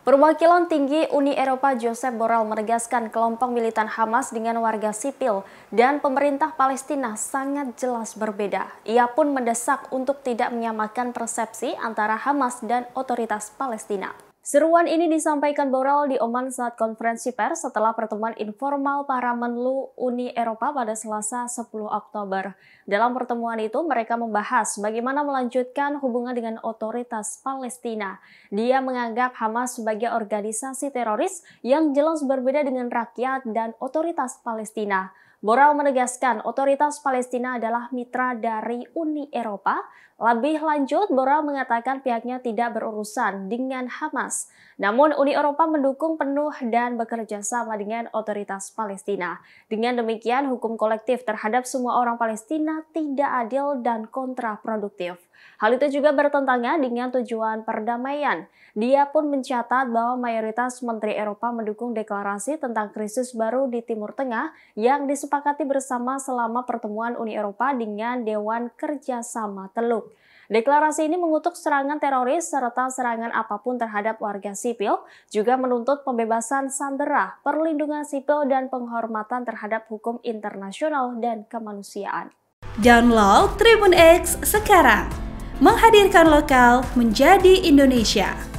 Perwakilan tinggi Uni Eropa Joseph Borrell menegaskan kelompok militan Hamas dengan warga sipil dan pemerintah Palestina sangat jelas berbeda. Ia pun mendesak untuk tidak menyamakan persepsi antara Hamas dan otoritas Palestina. Seruan ini disampaikan Borrell di Oman saat konferensi pers setelah pertemuan informal para menlu Uni Eropa pada Selasa 10 Oktober. Dalam pertemuan itu mereka membahas bagaimana melanjutkan hubungan dengan otoritas Palestina. Dia menganggap Hamas sebagai organisasi teroris yang jelas berbeda dengan rakyat dan otoritas Palestina. Borrell menegaskan otoritas Palestina adalah mitra dari Uni Eropa. Lebih lanjut, Borrell mengatakan pihaknya tidak berurusan dengan Hamas. Namun, Uni Eropa mendukung penuh dan bekerja sama dengan otoritas Palestina. Dengan demikian, hukum kolektif terhadap semua orang Palestina tidak adil dan kontraproduktif. Hal itu juga bertentangan dengan tujuan perdamaian. Dia pun mencatat bahwa mayoritas Menteri Eropa mendukung deklarasi tentang krisis baru di Timur Tengah yang disebut disepakati bersama selama pertemuan Uni Eropa dengan Dewan Kerjasama Teluk. Deklarasi ini mengutuk serangan teroris serta serangan apapun terhadap warga sipil, juga menuntut pembebasan sandera, perlindungan sipil, dan penghormatan terhadap hukum internasional dan kemanusiaan. Download Tribun X sekarang, menghadirkan lokal menjadi Indonesia.